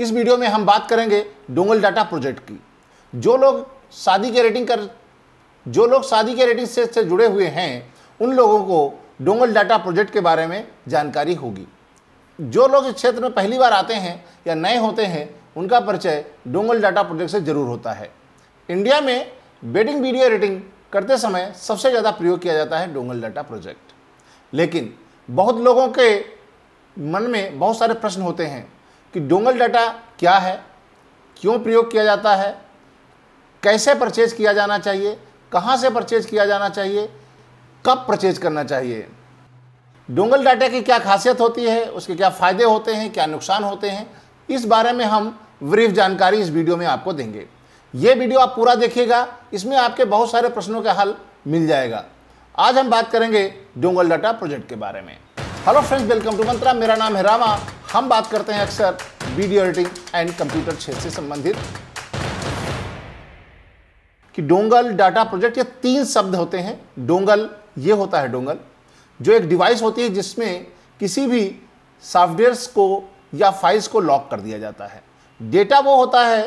इस वीडियो में हम बात करेंगे डोंगल डाटा प्रोजेक्ट की जो लोग शादी के रेटिंग कर जो लोग शादी के रेटिंग से, से जुड़े हुए हैं उन लोगों को डोंगल डाटा प्रोजेक्ट के बारे में जानकारी होगी जो लोग इस क्षेत्र में पहली बार आते हैं या नए होते हैं उनका परिचय डोंगल डाटा प्रोजेक्ट से जरूर होता है इंडिया में बेटिंग वीडियो रेटिंग करते समय सबसे ज़्यादा प्रयोग किया जाता है डोंगल डाटा प्रोजेक्ट लेकिन बहुत लोगों के मन में बहुत सारे प्रश्न होते हैं कि डोंगल डाटा क्या है क्यों प्रयोग किया जाता है कैसे परचेज किया जाना चाहिए कहाँ से परचेज किया जाना चाहिए कब परचेज करना चाहिए डोंगल डाटा की क्या खासियत होती है उसके क्या फ़ायदे होते हैं क्या नुकसान होते हैं इस बारे में हम ब्रीफ जानकारी इस वीडियो में आपको देंगे ये वीडियो आप पूरा देखिएगा इसमें आपके बहुत सारे प्रश्नों का हल मिल जाएगा आज हम बात करेंगे डोंगल डाटा प्रोजेक्ट के बारे में hello friends welcome to Mantra मेरा नाम है रामा हम बात करते हैं अक्सर वीडियो एडिटिंग एंड कंप्यूटर क्षेत्र से संबंधित कि डोंगल डाटा प्रोजेक्ट ये तीन शब्द होते हैं डोंगल ये होता है डोंगल जो एक डिवाइस होती है जिसमें किसी भी सॉफ्टवेयर्स को या फाइल्स को लॉक कर दिया जाता है डेटा वो होता है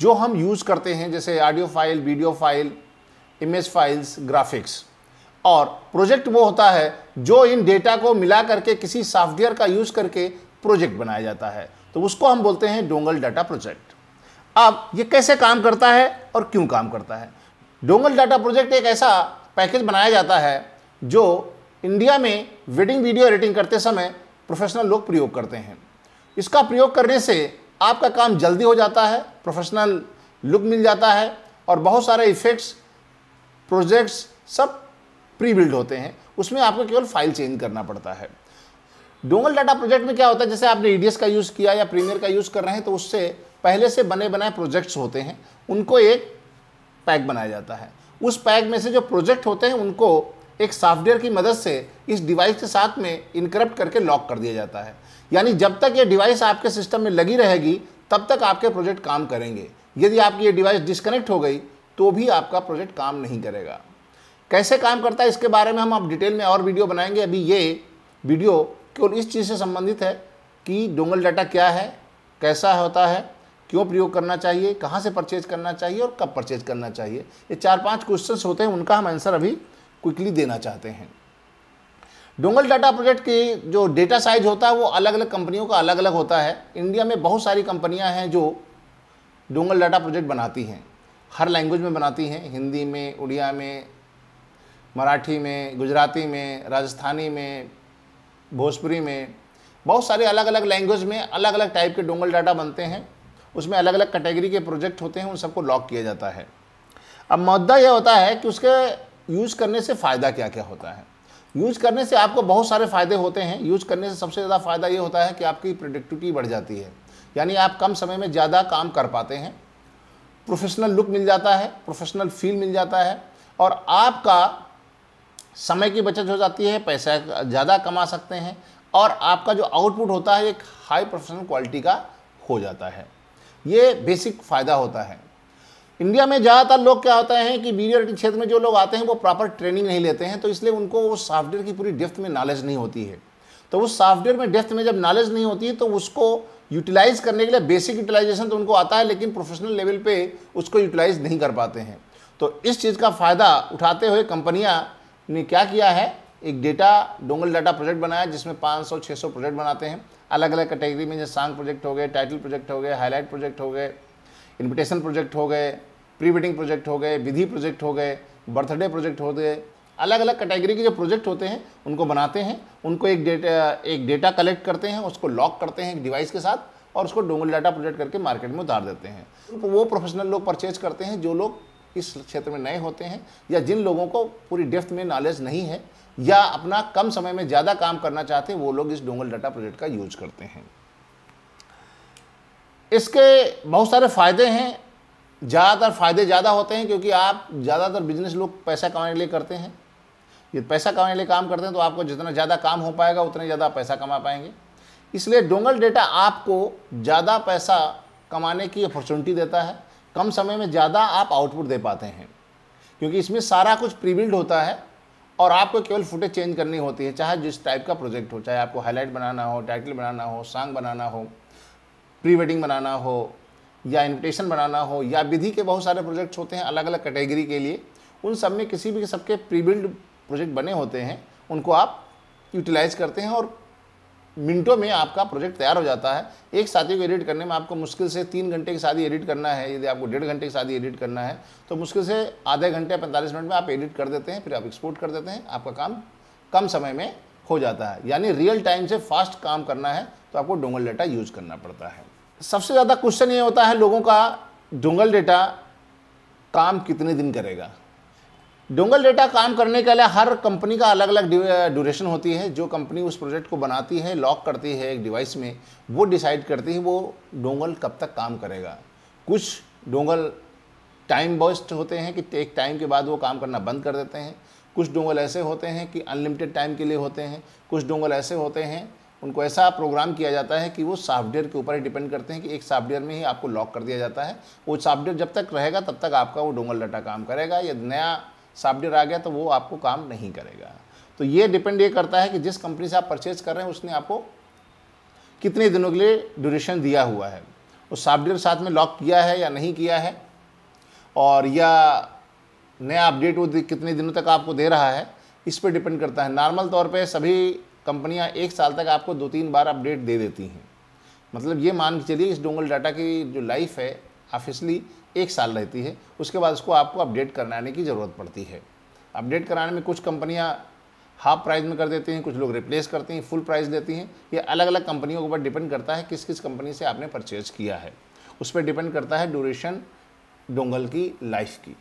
जो हम यूज़ करते हैं जैसे audio file video file image files graphics और प्रोजेक्ट वो होता है जो इन डेटा को मिला करके किसी सॉफ्टवेयर का यूज़ करके प्रोजेक्ट बनाया जाता है तो उसको हम बोलते हैं डोंगल डाटा प्रोजेक्ट अब ये कैसे काम करता है और क्यों काम करता है डोंगल डाटा प्रोजेक्ट एक ऐसा पैकेज बनाया जाता है जो इंडिया में वेडिंग वीडियो एडिटिंग करते समय प्रोफेशनल लोग प्रयोग करते हैं इसका प्रयोग करने से आपका काम जल्दी हो जाता है प्रोफेशनल लुक मिल जाता है और बहुत सारे इफ़ेक्ट्स प्रोजेक्ट्स सब प्री बिल्ड होते हैं उसमें आपको केवल फाइल चेंज करना पड़ता है डोंगल डाटा प्रोजेक्ट में क्या होता है जैसे आपने ईडीएस e का यूज़ किया या प्रीमियर का यूज़ कर रहे हैं तो उससे पहले से बने बनाए प्रोजेक्ट्स होते हैं उनको एक पैक बनाया जाता है उस पैक में से जो प्रोजेक्ट होते हैं उनको एक सॉफ्टवेयर की मदद से इस डिवाइस के साथ में इनक्रप्ट करके लॉक कर दिया जाता है यानी जब तक ये डिवाइस आपके सिस्टम में लगी रहेगी तब तक आपके प्रोजेक्ट काम करेंगे यदि आपकी ये डिवाइस डिस्कनेक्ट हो गई तो भी आपका प्रोजेक्ट काम नहीं करेगा कैसे काम करता है इसके बारे में हम आप डिटेल में और वीडियो बनाएंगे अभी ये वीडियो केवल इस चीज़ से संबंधित है कि डोंगल डाटा क्या है कैसा होता है क्यों प्रयोग करना चाहिए कहाँ से परचेज करना चाहिए और कब परचेज करना चाहिए ये चार पांच क्वेश्चंस होते हैं उनका हम आंसर अभी क्विकली देना चाहते हैं डोंगल डाटा प्रोजेक्ट के जो डेटा साइज होता है वो अलग अलग कंपनियों का अलग अलग होता है इंडिया में बहुत सारी कंपनियाँ हैं जो डोंगल डाटा प्रोजेक्ट बनाती हैं हर लैंग्वेज में बनाती हैं हिंदी में उड़िया में मराठी में गुजराती में राजस्थानी में भोजपुरी में बहुत सारे अलग अलग लैंग्वेज में अलग अलग टाइप के डोंगल डाटा बनते हैं उसमें अलग अलग कैटेगरी के प्रोजेक्ट होते हैं उन सबको लॉक किया जाता है अब मुद्दा यह होता है कि उसके यूज़ करने से फ़ायदा क्या क्या होता है यूज़ करने से आपको बहुत सारे फ़ायदे होते हैं यूज़ करने से सबसे ज़्यादा फ़ायदा ये होता है कि आपकी प्रोडक्टिविटी बढ़ जाती है यानी आप कम समय में ज़्यादा काम कर पाते हैं प्रोफेशनल लुक मिल जाता है प्रोफेशनल फील मिल जाता है और आपका समय की बचत हो जाती है पैसा ज़्यादा कमा सकते हैं और आपका जो आउटपुट होता है एक हाई प्रोफेशनल क्वालिटी का हो जाता है ये बेसिक फ़ायदा होता है इंडिया में ज़्यादातर लोग क्या होता है कि बी डी क्षेत्र में जो लोग आते हैं वो प्रॉपर ट्रेनिंग नहीं लेते हैं तो इसलिए उनको वो सॉफ्टवेयर की पूरी डेफ्थ में नॉलेज नहीं होती है तो उस सॉफ्टवेयर में डेफ्थ में जब नॉलेज नहीं होती है तो उसको यूटिलाइज करने के लिए बेसिक यूटिलाइजेशन तो उनको आता है लेकिन प्रोफेशनल लेवल पे उसको यूटिलाइज नहीं कर पाते हैं तो इस चीज़ का फ़ायदा उठाते हुए कंपनियाँ ने क्या किया है एक डेटा डोंगल डाटा प्रोजेक्ट बनाया जिसमें 500 600 प्रोजेक्ट बनाते हैं अलग अलग कैटेगरी में जैसे सांग प्रोजेक्ट हो गए टाइटल प्रोजेक्ट हो गए हाईलाइट प्रोजेक्ट हो गए इन्विटेशन प्रोजेक्ट हो गए प्री वेडिंग प्रोजेक्ट हो गए विधि प्रोजेक्ट हो गए बर्थडे प्रोजेक्ट हो गए अलग अलग कैटेगरी के जो प्रोजेक्ट होते हैं उनको बनाते हैं उनको एक डेटा एक डेटा कलेक्ट करते हैं उसको लॉक करते हैं एक डिवाइस के साथ और उसको डोंगल डाटा प्रोजेक्ट करके मार्केट में उतार देते हैं तो वो प्रोफेशनल लोग परचेज करते हैं जो लोग इस क्षेत्र में नए होते हैं या जिन लोगों को पूरी डेप्थ में नॉलेज नहीं है या अपना कम समय में ज़्यादा काम करना चाहते हैं वो लोग इस डोंगल डाटा प्रोजेक्ट का यूज करते हैं इसके बहुत सारे फ़ायदे हैं ज़्यादातर फ़ायदे ज़्यादा होते हैं क्योंकि आप ज़्यादातर बिजनेस लोग पैसा कमाने के लिए करते हैं ये पैसा कमाने के लिए काम करते हैं तो आपको जितना ज़्यादा काम हो पाएगा उतना ज़्यादा पैसा कमा पाएंगे इसलिए डोंगल डेटा आपको ज़्यादा पैसा कमाने की अपॉर्चुनिटी देता है कम समय में ज़्यादा आप आउटपुट दे पाते हैं क्योंकि इसमें सारा कुछ प्रीबिल्ड होता है और आपको केवल फुटेज चेंज करनी होती है चाहे जिस टाइप का प्रोजेक्ट हो चाहे आपको हाईलाइट बनाना हो टाइटल बनाना हो सॉन्ग बनाना हो प्री वेडिंग बनाना हो या इन्विटेशन बनाना हो या विधि के बहुत सारे प्रोजेक्ट्स होते हैं अलग अलग कैटेगरी के लिए उन सब में किसी भी सबके प्रीबिल्ड प्रोजेक्ट बने होते हैं उनको आप यूटिलाइज करते हैं और मिनटों में आपका प्रोजेक्ट तैयार हो जाता है एक साथी को एडिट करने में आपको मुश्किल से तीन घंटे की शादी एडिट करना है यदि आपको डेढ़ घंटे की शादी एडिट करना है तो मुश्किल से आधे घंटे या पैंतालीस मिनट में आप एडिट कर देते हैं फिर आप एक्सपोर्ट कर देते हैं आपका काम कम समय में हो जाता है यानी रियल टाइम से फास्ट काम करना है तो आपको डोंगल डेटा यूज करना पड़ता है सबसे ज़्यादा क्वेश्चन ये होता है लोगों का डोंगल डेटा काम कितने दिन करेगा डोंगल डेटा काम करने के लिए हर कंपनी का अलग अलग ड्यूरेशन होती है जो कंपनी उस प्रोजेक्ट को बनाती है लॉक करती है एक डिवाइस में वो डिसाइड करती है वो डोंगल कब तक काम करेगा कुछ डोंगल टाइम बेस्ट होते हैं कि एक टाइम के बाद वो काम करना बंद कर देते हैं कुछ डोंगल ऐसे होते हैं कि अनलिमिटेड टाइम के लिए होते हैं कुछ डोंगल ऐसे होते हैं उनको ऐसा प्रोग्राम किया जाता है कि वो सॉफ्टवेयर के ऊपर ही डिपेंड करते हैं कि एक सॉफ्टवेयर में ही आपको लॉक कर दिया जाता है वो सॉफ्टवेयर जब तक रहेगा तब तक आपका वो डोंगल डाटा काम करेगा या नया साफ्टवेयर आ गया तो वो आपको काम नहीं करेगा तो ये डिपेंड ये करता है कि जिस कंपनी से आप परचेज कर रहे हैं उसने आपको कितने दिनों के लिए ड्यूरेशन दिया हुआ है उस साफ्टवेयर साथ में लॉक किया है या नहीं किया है और या नया अपडेट वो कितने दिनों तक आपको दे रहा है इस पर डिपेंड करता है नॉर्मल तौर पे सभी कंपनियां एक साल तक आपको दो तीन बार अपडेट दे देती हैं मतलब ये मान के चलिए इस डोंगल डाटा की जो लाइफ है ऑफिसली एक साल रहती है उसके बाद उसको आपको अपडेट कराने की ज़रूरत पड़ती है अपडेट कराने में कुछ कंपनियाँ हाफ प्राइस में कर देती हैं कुछ लोग रिप्लेस करते हैं फुल प्राइस देती हैं ये अलग अलग कंपनियों के ऊपर डिपेंड करता है किस किस कंपनी से आपने परचेज किया है उस पर डिपेंड करता है ड्यूरेशन डोंगल की लाइफ की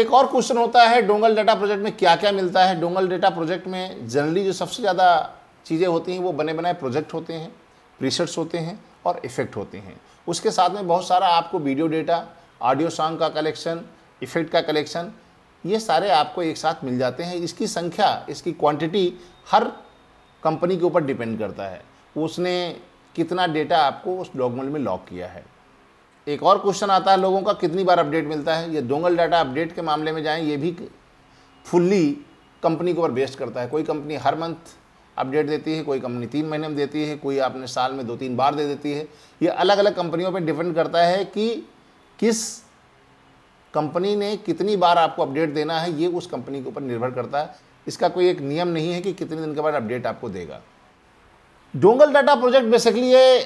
एक और क्वेश्चन होता है डोंगल डेटा प्रोजेक्ट में क्या क्या मिलता है डोंगल डेटा प्रोजेक्ट में जनरली जो सबसे ज़्यादा चीज़ें होती हैं वो बने बनाए प्रोजेक्ट होते हैं प्रीसेट्स होते हैं और इफ़ेक्ट होते हैं उसके साथ में बहुत सारा आपको वीडियो डेटा ऑडियो सॉन्ग का कलेक्शन इफ़ेक्ट का कलेक्शन ये सारे आपको एक साथ मिल जाते हैं इसकी संख्या इसकी क्वांटिटी हर कंपनी के ऊपर डिपेंड करता है उसने कितना डेटा आपको उस डॉक्यूमेंट में लॉक किया है एक और क्वेश्चन आता है लोगों का कितनी बार अपडेट मिलता है ये डोंगल डाटा अपडेट के मामले में जाएं ये भी फुल्ली कंपनी के ऊपर बेस्ड करता है कोई कंपनी हर मंथ अपडेट देती है कोई कंपनी तीन महीने में देती है कोई आपने साल में दो तीन बार दे देती है ये अलग अलग कंपनियों पर डिपेंड करता है कि किस कंपनी ने कितनी बार आपको अपडेट देना है ये उस कंपनी के ऊपर निर्भर करता है इसका कोई एक नियम नहीं है कि कितने दिन के बाद अपडेट आपको देगा डोंगल डाटा प्रोजेक्ट बेसिकली ये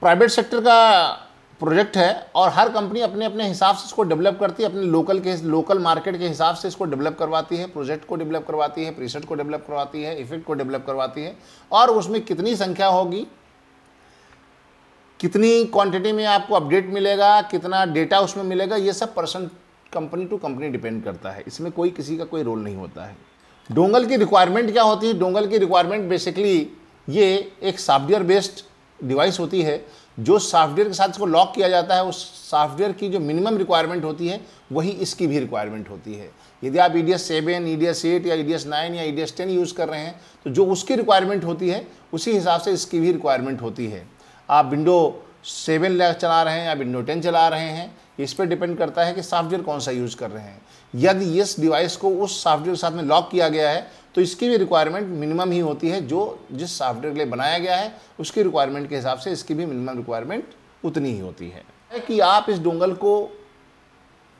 प्राइवेट सेक्टर का प्रोजेक्ट है और हर कंपनी अपने अपने हिसाब से इसको डेवलप करती है अपने लोकल के लोकल मार्केट के हिसाब से इसको डेवलप करवाती है प्रोजेक्ट को डेवलप करवाती है प्रीसेट को डेवलप करवाती है इफेक्ट को डेवलप करवाती है और उसमें कितनी संख्या होगी कितनी क्वांटिटी में आपको अपडेट मिलेगा कितना डेटा उसमें मिलेगा ये सब person company to company depend करता है इसमें कोई किसी का कोई रोल नहीं होता है डोंगल की रिक्वायरमेंट क्या होती है डोंगल की रिक्वायरमेंट बेसिकली ये एक सॉफ्टवेयर बेस्ड डिवाइस होती है जो सॉफ्टवेयर के साथ इसको लॉक किया जाता है उस सॉफ्टवेयर की जो मिनिमम रिक्वायरमेंट होती है वही इसकी भी रिक्वायरमेंट होती है यदि आप E D S seven E D S eight या ई डी एस नाइन या E D S ten use कर रहे हैं तो जो उसकी रिक्वायरमेंट होती है उसी हिसाब से इसकी भी रिक्वायरमेंट होती है आप विंडो सेवन चला रहे हैं या विंडो टेन चला रहे हैं इस पर डिपेंड करता है कि सॉफ्टवेयर कौन सा यूज़ कर रहे हैं यदि इस डिवाइस को उस सॉफ्टवेयर के साथ में लॉक किया गया है तो इसकी भी रिक्वायरमेंट मिनिमम ही होती है जो जिस सॉफ्टवेयर के लिए बनाया गया है उसकी रिक्वायरमेंट के हिसाब से इसकी भी मिनिमम रिक्वायरमेंट उतनी ही होती है कि आप इस डोंगल को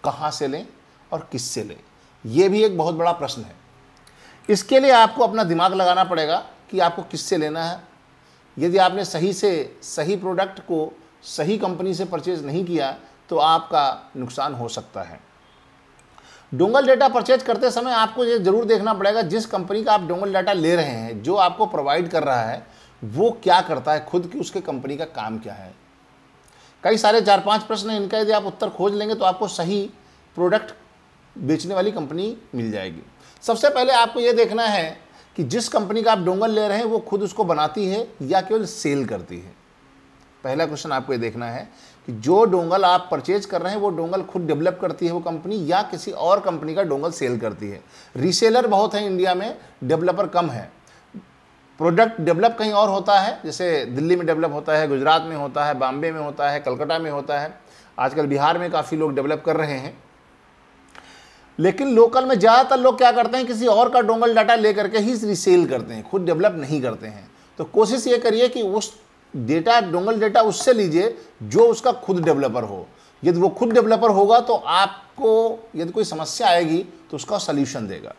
कहाँ से लें और किससे लें ये भी एक बहुत बड़ा प्रश्न है इसके लिए आपको अपना दिमाग लगाना पड़ेगा कि आपको किससे लेना है यदि आपने सही से सही प्रोडक्ट को सही कंपनी से परचेज़ नहीं किया तो आपका नुकसान हो सकता है डोंगल डाटा परचेज करते समय आपको ये ज़रूर देखना पड़ेगा जिस कंपनी का आप डोंगल डाटा ले रहे हैं जो आपको प्रोवाइड कर रहा है वो क्या करता है खुद की उसके कंपनी का काम क्या है कई सारे चार पांच प्रश्न इनका यदि आप उत्तर खोज लेंगे तो आपको सही प्रोडक्ट बेचने वाली कंपनी मिल जाएगी सबसे पहले आपको ये देखना है कि जिस कंपनी का आप डोंगल ले रहे हैं वो खुद उसको बनाती है या केवल सेल करती है पहला क्वेश्चन आपको ये देखना है कि जो डोंगल आप परचेज कर रहे हैं वो डोंगल खुद डेवलप करती है वो कंपनी या किसी और कंपनी का डोंगल सेल करती है रीसेलर बहुत है इंडिया में डेवलपर कम है प्रोडक्ट डेवलप कहीं और होता है जैसे दिल्ली में डेवलप होता है गुजरात में होता है बॉम्बे में होता है कलकत्ता में होता है आजकल बिहार में काफ़ी लोग डेवलप कर रहे हैं लेकिन लोकल में ज़्यादातर लोग क्या करते हैं किसी और का डोंगल डाटा ले करके ही रिसेल करते हैं खुद डेवलप नहीं करते हैं तो कोशिश ये करिए कि उस डेटा डोंगल डेटा उससे लीजिए जो उसका खुद डेवलपर हो यदि वो खुद डेवलपर होगा तो आपको यदि कोई समस्या आएगी तो उसका सोल्यूशन देगा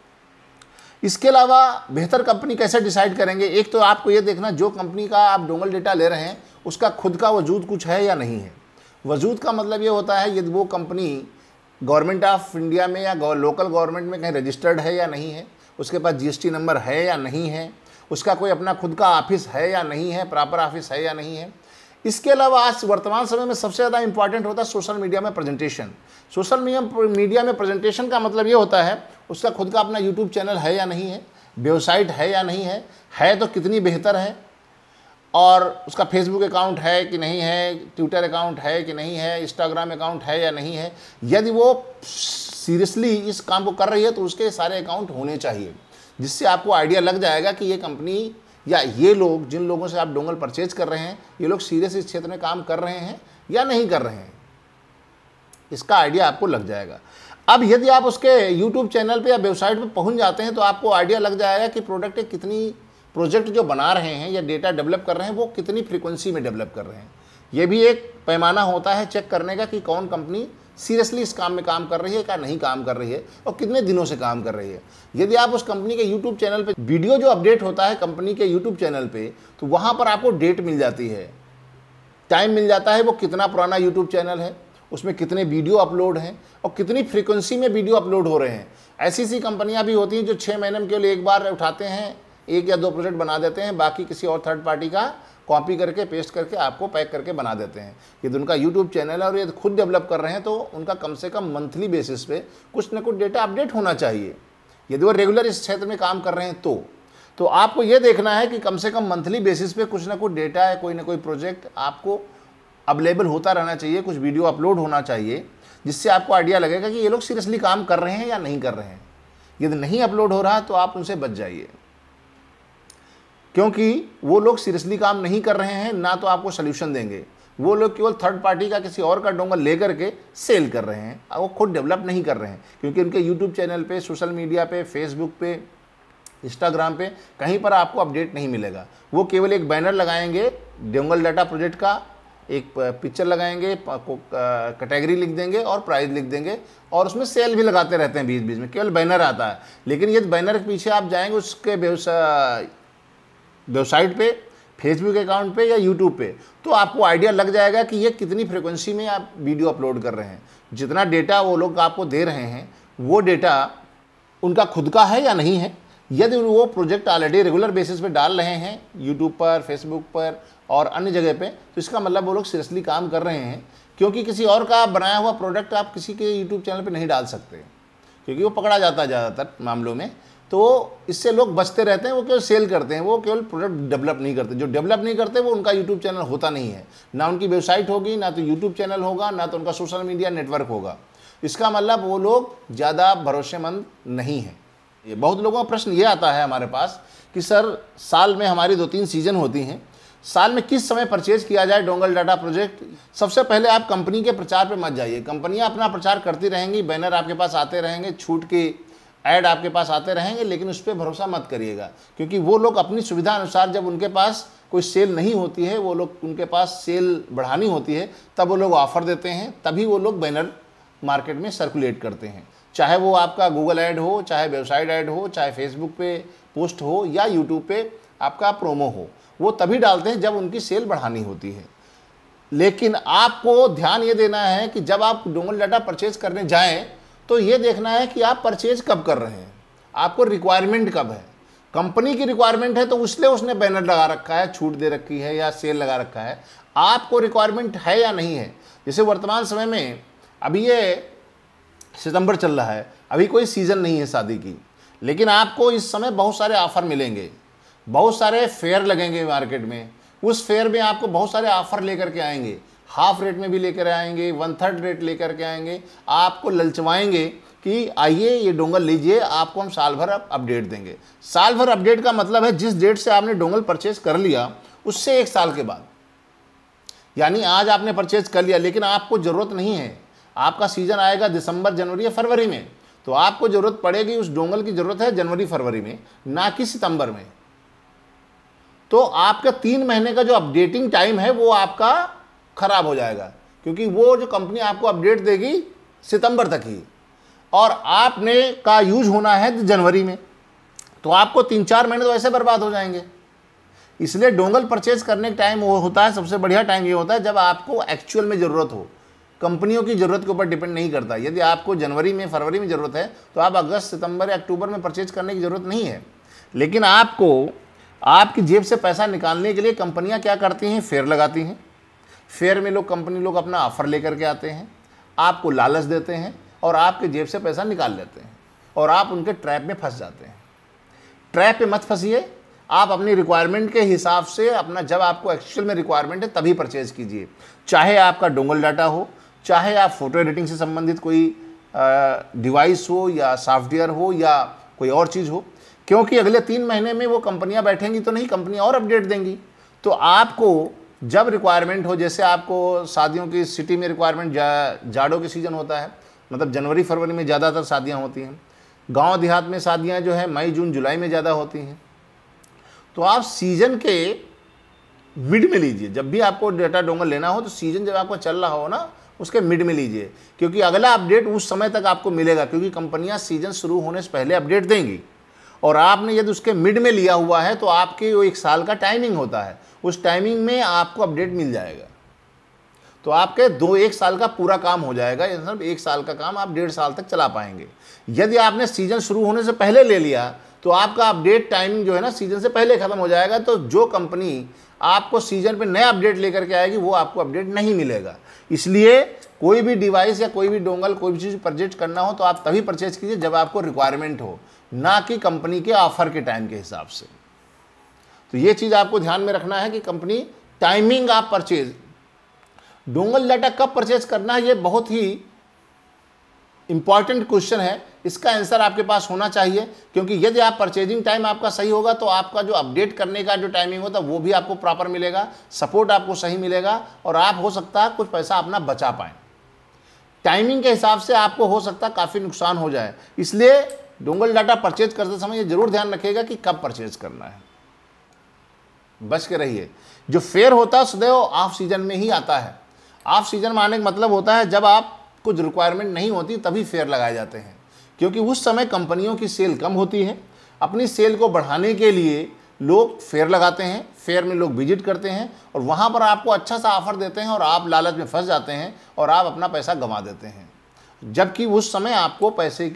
इसके अलावा बेहतर कंपनी कैसे डिसाइड करेंगे एक तो आपको ये देखना जो कंपनी का आप डोंगल डेटा ले रहे हैं उसका खुद का वजूद कुछ है या नहीं है वजूद का मतलब ये होता है यदि वो कंपनी गवर्नमेंट ऑफ इंडिया में या लोकल गवर्नमेंट में कहीं रजिस्टर्ड है या नहीं है उसके पास जीएसटी नंबर है या नहीं है उसका कोई अपना खुद का ऑफिस है या नहीं है प्रॉपर ऑफिस है या नहीं है इसके अलावा आज वर्तमान समय में सबसे ज़्यादा इंपॉर्टेंट होता है सोशल मीडिया में प्रेजेंटेशन सोशल मीडिया में प्रेजेंटेशन का मतलब ये होता है उसका खुद का अपना यूट्यूब चैनल है या नहीं है वेबसाइट है या नहीं है है तो कितनी बेहतर है और उसका फेसबुक अकाउंट है कि नहीं है ट्विटर अकाउंट है कि नहीं है इंस्टाग्राम अकाउंट है या नहीं है यदि वो सीरियसली इस काम को कर रही है तो उसके सारे अकाउंट होने चाहिए जिससे आपको आइडिया लग जाएगा कि ये कंपनी या ये लोग जिन लोगों से आप डोंगल परचेज कर रहे हैं ये लोग सीरियस इस क्षेत्र में काम कर रहे हैं या नहीं कर रहे हैं इसका आइडिया आपको लग जाएगा अब यदि आप उसके यूट्यूब चैनल पर या वेबसाइट पर पहुँच जाते हैं तो आपको आइडिया लग जाएगा कि प्रोडक्ट कितनी प्रोजेक्ट जो बना रहे हैं या डेटा डेवलप कर रहे हैं वो कितनी फ्रिक्वेंसी में डेवलप कर रहे हैं ये भी एक पैमाना होता है चेक करने का कि कौन कंपनी सीरियसली इस काम में काम कर रही है क्या नहीं काम कर रही है और कितने दिनों से काम कर रही है यदि आप उस कंपनी के यूट्यूब चैनल पे वीडियो जो अपडेट होता है कंपनी के यूट्यूब चैनल पे तो वहाँ पर आपको डेट मिल जाती है टाइम मिल जाता है वो कितना पुराना यूट्यूब चैनल है उसमें कितने वीडियो अपलोड हैं और कितनी फ्रीक्वेंसी में वीडियो अपलोड हो रहे हैं ऐसी सी कंपनियाँ भी होती हैं जो छः महीने में केवल एक बार उठाते हैं एक या दो प्रोजेक्ट बना देते हैं बाकी किसी और थर्ड पार्टी का कॉपी करके पेस्ट करके आपको पैक करके बना देते हैं यदि तो उनका यूट्यूब चैनल है और ये खुद डेवलप कर रहे हैं तो उनका कम से कम मंथली बेसिस पे कुछ ना कुछ डेटा अपडेट होना चाहिए यदि वो रेगुलर इस क्षेत्र में काम कर रहे हैं तो तो आपको ये देखना है कि कम से कम मंथली बेसिस पे कुछ ना कुछ डेटा है कोई ना कोई प्रोजेक्ट आपको अवेलेबल होता रहना चाहिए कुछ वीडियो अपलोड होना चाहिए जिससे आपको आइडिया लगेगा कि ये लोग सीरियसली काम कर रहे हैं या नहीं कर रहे हैं यदि नहीं अपलोड हो रहा तो आप उनसे बच जाइए क्योंकि वो लोग सीरियसली काम नहीं कर रहे हैं ना तो आपको सोल्यूशन देंगे वो लोग केवल थर्ड पार्टी का किसी और का डोंगल ले के सेल कर रहे हैं वो खुद डेवलप नहीं कर रहे हैं क्योंकि उनके यूट्यूब चैनल पे सोशल मीडिया पे फेसबुक पे इंस्टाग्राम पे कहीं पर आपको अपडेट नहीं मिलेगा वो केवल एक बैनर लगाएंगे डोंगल डाटा प्रोजेक्ट का एक पिक्चर लगाएंगे कैटेगरी लिख देंगे और प्राइस लिख देंगे और उसमें सेल भी लगाते रहते हैं बीच बीच में केवल बैनर आता है लेकिन ये बैनर के पीछे आप जाएंगे उसके वेबसाइट पे फेसबुक अकाउंट पे या यूट्यूब पे तो आपको आइडिया लग जाएगा कि ये कितनी फ्रिक्वेंसी में आप वीडियो अपलोड कर रहे हैं जितना डेटा वो लोग आपको दे रहे हैं वो डेटा उनका खुद का है या नहीं है यदि वो प्रोजेक्ट ऑलरेडी रेगुलर बेसिस पे डाल रहे हैं यूट्यूब पर फेसबुक पर और अन्य जगह पे तो इसका मतलब वो लोग सीरियसली काम कर रहे हैं क्योंकि किसी और का बनाया हुआ प्रोडक्ट आप किसी के यूट्यूब चैनल पर नहीं डाल सकते क्योंकि वो पकड़ा जाता है ज़्यादातर मामलों में तो इससे लोग बचते रहते हैं वो केवल सेल करते हैं वो केवल प्रोडक्ट डेवलप नहीं करते जो डेवलप नहीं करते वो उनका यूट्यूब चैनल होता नहीं है ना उनकी वेबसाइट होगी ना तो यूट्यूब चैनल होगा ना तो उनका सोशल मीडिया नेटवर्क होगा इसका मतलब वो लोग ज़्यादा भरोसेमंद नहीं हैं ये बहुत लोगों का प्रश्न ये आता है हमारे पास कि सर साल में हमारी दो तीन सीजन होती हैं साल में किस समय परचेज किया जाए डोंगल डाटा प्रोजेक्ट सबसे पहले आप कंपनी के प्रचार पर मत जाइए कंपनियां अपना प्रचार करती रहेंगी बैनर आपके पास आते रहेंगे छूट के ऐड आपके पास आते रहेंगे लेकिन उस पर भरोसा मत करिएगा क्योंकि वो लोग अपनी सुविधा अनुसार जब उनके पास कोई सेल नहीं होती है वो लोग उनके पास सेल बढ़ानी होती है तब वो लोग ऑफ़र देते हैं तभी वो लोग बैनर मार्केट में सर्कुलेट करते हैं चाहे वो आपका गूगल ऐड हो चाहे वेबसाइट ऐड हो चाहे फेसबुक पे पोस्ट हो या यूट्यूब पे आपका प्रोमो हो वो तभी डालते हैं जब उनकी सेल बढ़ानी होती है लेकिन आपको ध्यान ये देना है कि जब आप डोंगल डाटा परचेज करने जाएँ तो ये देखना है कि आप परचेज कब कर रहे हैं आपको रिक्वायरमेंट कब है कंपनी की रिक्वायरमेंट है तो उसने उसने बैनर लगा रखा है छूट दे रखी है या सेल लगा रखा है आपको रिक्वायरमेंट है या नहीं है जैसे वर्तमान समय में अभी ये सितंबर चल रहा है अभी कोई सीज़न नहीं है शादी की लेकिन आपको इस समय बहुत सारे ऑफ़र मिलेंगे बहुत सारे फेयर लगेंगे मार्केट में उस फेयर में आपको बहुत सारे ऑफ़र लेकर के आएंगे हाफ रेट में भी लेकर आएंगे वन थर्ड रेट लेकर के आएंगे आपको ललचवाएंगे कि आइए ये डोंगल लीजिए आपको हम साल भर अपडेट देंगे साल भर अपडेट का मतलब है जिस डेट से आपने डोंगल परचेज कर लिया उससे एक साल के बाद यानी आज आपने परचेज कर लिया लेकिन आपको ज़रूरत नहीं है आपका सीज़न आएगा दिसंबर जनवरी या फरवरी में तो आपको ज़रूरत पड़ेगी उस डोंगल की ज़रूरत है जनवरी फरवरी में ना कि सितंबर में तो आपका तीन महीने का जो अपडेटिंग टाइम है वो आपका ख़राब हो जाएगा क्योंकि वो जो कंपनी आपको अपडेट देगी सितंबर तक ही और आपने का यूज होना है तो जनवरी में तो आपको तीन चार महीने तो ऐसे बर्बाद हो जाएंगे इसलिए डोंगल परचेज करने का टाइम वो होता है सबसे बढ़िया टाइम ये होता है जब आपको एक्चुअल में ज़रूरत हो कंपनियों की ज़रूरत के ऊपर डिपेंड नहीं करता यदि आपको जनवरी में फरवरी में ज़रूरत है तो आप अगस्त सितंबर या अक्टूबर में परचेज करने की ज़रूरत नहीं है लेकिन आपको आपकी जेब से पैसा निकालने के लिए कंपनियां क्या करती हैं फेयर लगाती हैं फेयर में लोग कंपनी लोग अपना ऑफर लेकर के आते हैं आपको लालच देते हैं और आपके जेब से पैसा निकाल लेते हैं और आप उनके ट्रैप में फंस जाते हैं ट्रैप पे मत फंसिए आप अपनी रिक्वायरमेंट के हिसाब से अपना जब आपको एक्चुअल में रिक्वायरमेंट है तभी परचेज कीजिए चाहे आपका डोंगल डाटा हो चाहे आप फोटो एडिटिंग से संबंधित कोई डिवाइस हो या सॉफ्टवेयर हो या कोई और चीज़ हो क्योंकि अगले तीन महीने में वो कंपनियां बैठेंगी तो नहीं कंपनी और अपडेट देंगी तो आपको जब रिक्वायरमेंट हो जैसे आपको शादियों की सिटी में रिक्वायरमेंट जा, जाड़ों के सीज़न होता है मतलब जनवरी फरवरी में ज़्यादातर शादियाँ होती हैं गांव देहात में शादियाँ जो है मई जून जुलाई में ज़्यादा होती हैं तो आप सीज़न के मिड में लीजिए जब भी आपको डेटा डोंगल लेना हो तो सीज़न जब आपका चल रहा हो ना उसके मिड में लीजिए क्योंकि अगला अपडेट उस समय तक आपको मिलेगा क्योंकि कंपनियां सीज़न शुरू होने से पहले अपडेट देंगी और आपने यदि उसके मिड में लिया हुआ है तो आपके वो एक साल का टाइमिंग होता है उस टाइमिंग में आपको अपडेट मिल जाएगा तो आपके दो एक साल का पूरा काम हो जाएगा या मतलब एक साल का काम आप डेढ़ साल तक चला पाएंगे यदि आपने सीजन शुरू होने से पहले ले लिया तो आपका अपडेट टाइमिंग जो है ना सीजन से पहले ख़त्म हो जाएगा तो जो कंपनी आपको सीजन पे नया अपडेट लेकर के आएगी वो आपको अपडेट नहीं मिलेगा इसलिए कोई भी डिवाइस या कोई भी डोंगल कोई भी चीज़ परचेज करना हो तो आप तभी परचेज कीजिए जब आपको रिक्वायरमेंट हो ना कि कंपनी के ऑफर के टाइम के हिसाब से तो ये चीज़ आपको ध्यान में रखना है कि company timing of purchase dongle data कब परचेज करना है ये बहुत ही इंपॉर्टेंट क्वेश्चन है इसका आंसर आपके पास होना चाहिए क्योंकि यदि आप परचेजिंग टाइम आपका सही होगा तो आपका जो अपडेट करने का जो टाइमिंग होता है वो भी आपको प्रॉपर मिलेगा सपोर्ट आपको सही मिलेगा और आप हो सकता है कुछ पैसा अपना बचा पाए टाइमिंग के हिसाब से आपको हो सकता है काफ़ी नुकसान हो जाए इसलिए डोंगल डाटा परचेज करते समय ये जरूर ध्यान रखिएगा कि कब परचेज करना है बच के रहिए जो फेयर होता है सदैव ऑफ सीजन में ही आता है ऑफ सीजन में आने का मतलब होता है जब आप कुछ रिक्वायरमेंट नहीं होती तभी फेयर लगाए जाते हैं क्योंकि उस समय कंपनियों की सेल कम होती है अपनी सेल को बढ़ाने के लिए लोग फेयर लगाते हैं फेयर में लोग विजिट करते हैं और वहाँ पर आपको अच्छा सा ऑफर देते हैं और आप लालच में फंस जाते हैं और आप अपना पैसा गंवा देते हैं जबकि उस समय आपको पैसे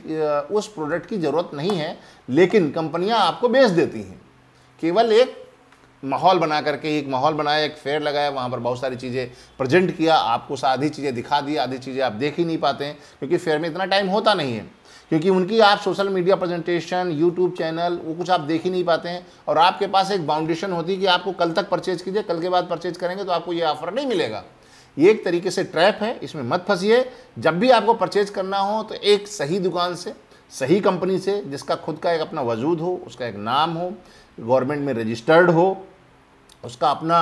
उस प्रोडक्ट की ज़रूरत नहीं है लेकिन कंपनियां आपको बेच देती हैं केवल एक माहौल बना करके एक माहौल बनाया एक फेयर लगाया वहाँ पर बहुत सारी चीज़ें प्रेजेंट किया आपको आधी चीज़ें दिखा दी आधी चीज़ें आप देख ही नहीं पाते हैं क्योंकि फेयर में इतना टाइम होता नहीं है क्योंकि उनकी आप social media presentation YouTube channel वो कुछ आप देख ही नहीं पाते हैं और आपके पास एक बाउंडेशन होती है कि आपको कल तक परचेज कीजिए कल के बाद परचेज करेंगे तो आपको ये ऑफर नहीं मिलेगा ये एक तरीके से ट्रैप है इसमें मत फंसिए जब भी आपको परचेज करना हो तो एक सही दुकान से सही कंपनी से जिसका खुद का एक अपना वजूद हो उसका एक नाम हो गवर्नमेंट में रजिस्टर्ड हो उसका अपना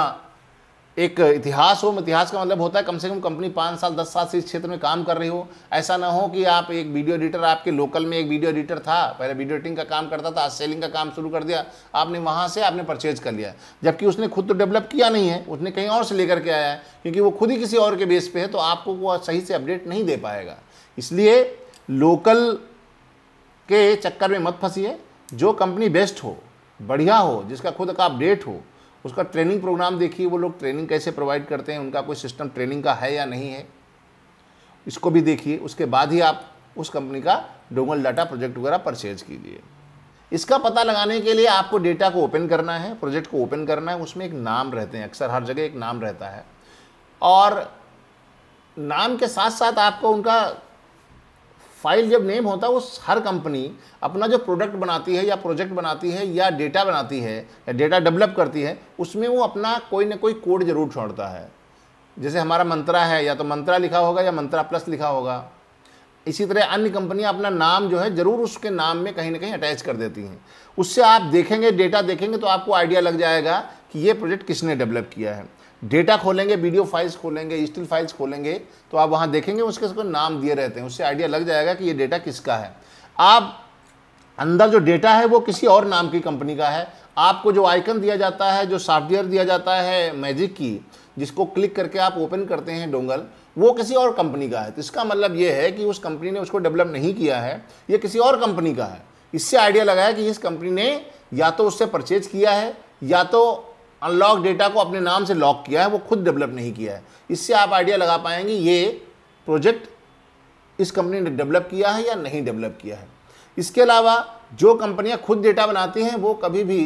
एक इतिहास हो इतिहास का मतलब होता है कम से कम कंपनी पाँच साल दस साल से इस क्षेत्र में काम कर रही हो ऐसा ना हो कि आप एक वीडियो एडिटर आपके लोकल में एक वीडियो एडिटर था पहले वीडियो एडिटिंग का काम करता था सेलिंग का काम शुरू कर दिया आपने वहाँ से आपने परचेज कर लिया जबकि उसने खुद तो डेवलप किया नहीं है उसने कहीं और से लेकर के आया है क्योंकि वो खुद ही किसी और के बेस पर है तो आपको वो सही से अपडेट नहीं दे पाएगा इसलिए लोकल के चक्कर में मत फंसीए जो कंपनी बेस्ट हो बढ़िया हो जिसका खुद का अपडेट हो उसका ट्रेनिंग प्रोग्राम देखिए वो लोग ट्रेनिंग कैसे प्रोवाइड करते हैं उनका कोई सिस्टम ट्रेनिंग का है या नहीं है इसको भी देखिए उसके बाद ही आप उस कंपनी का डोंगल डाटा प्रोजेक्ट वगैरह परचेज कीजिए इसका पता लगाने के लिए आपको डेटा को ओपन करना है प्रोजेक्ट को ओपन करना है उसमें एक नाम रहते हैं अक्सर हर जगह एक नाम रहता है और नाम के साथ साथ आपको उनका फाइल जब नेम होता है वो हर कंपनी अपना जो प्रोडक्ट बनाती है या प्रोजेक्ट बनाती है या डेटा बनाती है या डेटा डेवलप करती है उसमें वो अपना कोई ना कोई कोड जरूर छोड़ता है जैसे हमारा मंत्रा है या तो मंत्रा लिखा होगा या मंत्रा प्लस लिखा होगा इसी तरह अन्य कंपनियां अपना नाम जो है ज़रूर उसके नाम में कहीं ना कहीं अटैच कर देती हैं उससे आप देखेंगे डेटा देखेंगे तो आपको आइडिया लग जाएगा कि ये प्रोजेक्ट किसने डेवलप किया है डेटा खोलेंगे वीडियो फाइल्स खोलेंगे स्टिल फाइल्स खोलेंगे तो आप वहाँ देखेंगे उसके उसको नाम दिए रहते हैं उससे आइडिया लग जाएगा कि ये डेटा किसका है आप अंदर जो डेटा है वो किसी और नाम की कंपनी का है आपको जो आइकन दिया जाता है जो सॉफ्टवेयर दिया जाता है मैजिक की जिसको क्लिक करके आप ओपन करते हैं डोंगल वो किसी और कंपनी का है तो इसका मतलब ये है कि उस कंपनी ने उसको डेवलप नहीं किया है ये किसी और कंपनी का है इससे आइडिया लगा है कि इस कंपनी ने या तो उससे परचेज किया है या तो अनलॉक डेटा को अपने नाम से लॉक किया है वो खुद डेवलप नहीं किया है इससे आप आइडिया लगा पाएंगे ये प्रोजेक्ट इस कंपनी ने डेवलप किया है या नहीं डेवलप किया है इसके अलावा जो कंपनियां खुद डेटा बनाती हैं वो कभी भी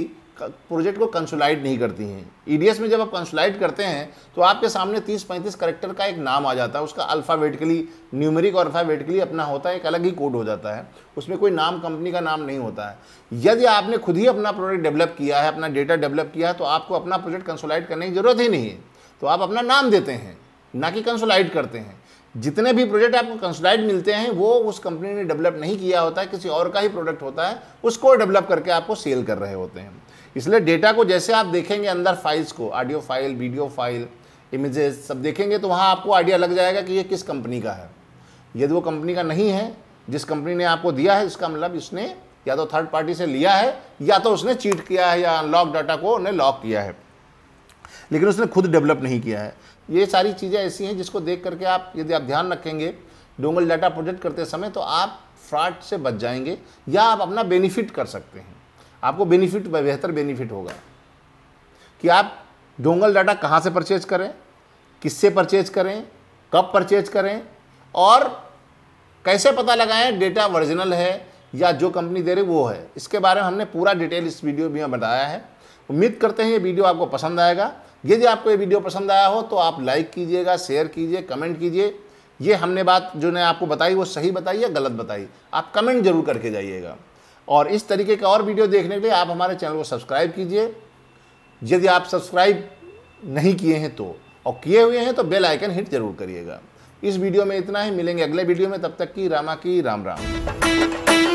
प्रोजेक्ट को कंसुलाइड नहीं करती हैं ईडीएस e में जब आप कंसुलाइड करते हैं तो आपके सामने 30-35 करेक्टर का एक नाम आ जाता है उसका अल्फ़ावेटिकली न्यूमेरिक और अल्फ़ाबेटिकली अपना होता है एक अलग ही कोड हो जाता है उसमें कोई नाम कंपनी का नाम नहीं होता है यदि आपने खुद ही अपना प्रोडक्ट डेवलप किया है अपना डेटा डेवलप किया है तो आपको अपना प्रोजेक्ट कंसोलाइट करने की ज़रूरत ही नहीं है तो आप अपना नाम देते हैं ना कि कंसोलाइट करते हैं जितने भी प्रोजेक्ट आपको कंसल्टाइट मिलते हैं वो उस कंपनी ने डेवलप नहीं किया होता है किसी और का ही प्रोडक्ट होता है उसको डेवलप करके आपको सेल कर रहे होते हैं इसलिए डेटा को जैसे आप देखेंगे अंदर फाइल्स को audio file video file images सब देखेंगे तो वहाँ आपको आइडिया लग जाएगा कि ये किस कंपनी का है यदि वो कंपनी का नहीं है जिस कंपनी ने आपको दिया है इसका मतलब इसने या तो थर्ड पार्टी से लिया है या तो उसने चीट किया है या अनलॉक डाटा को उन्हें लॉक किया है लेकिन उसने खुद डेवलप नहीं किया है ये सारी चीज़ें ऐसी हैं जिसको देख करके आप यदि आप ध्यान रखेंगे डोंगल डाटा प्रोजेक्ट करते समय तो आप फ्रॉड से बच जाएंगे या आप अपना बेनिफिट कर सकते हैं आपको बेनिफिट बेहतर बेनिफिट होगा कि आप डोंगल डाटा कहाँ से परचेज करें किससे परचेज करें कब परचेज करें और कैसे पता लगाएं डेटा ओरिजिनल है या जो कंपनी दे रही वो है इसके बारे में हमने पूरा डिटेल इस वीडियो में बताया है उम्मीद करते हैं ये वीडियो आपको पसंद आएगा यदि आपको ये वीडियो पसंद आया हो तो आप लाइक कीजिएगा शेयर कीजिए कमेंट कीजिए ये हमने बात जो ने आपको बताई वो सही बताई या गलत बताई आप कमेंट जरूर करके जाइएगा और इस तरीके का और वीडियो देखने के लिए आप हमारे चैनल को सब्सक्राइब कीजिए यदि आप सब्सक्राइब नहीं किए हैं तो और किए हुए हैं तो बेल आइकन हिट जरूर करिएगा इस वीडियो में इतना ही मिलेंगे अगले वीडियो में तब तक की रामा की राम राम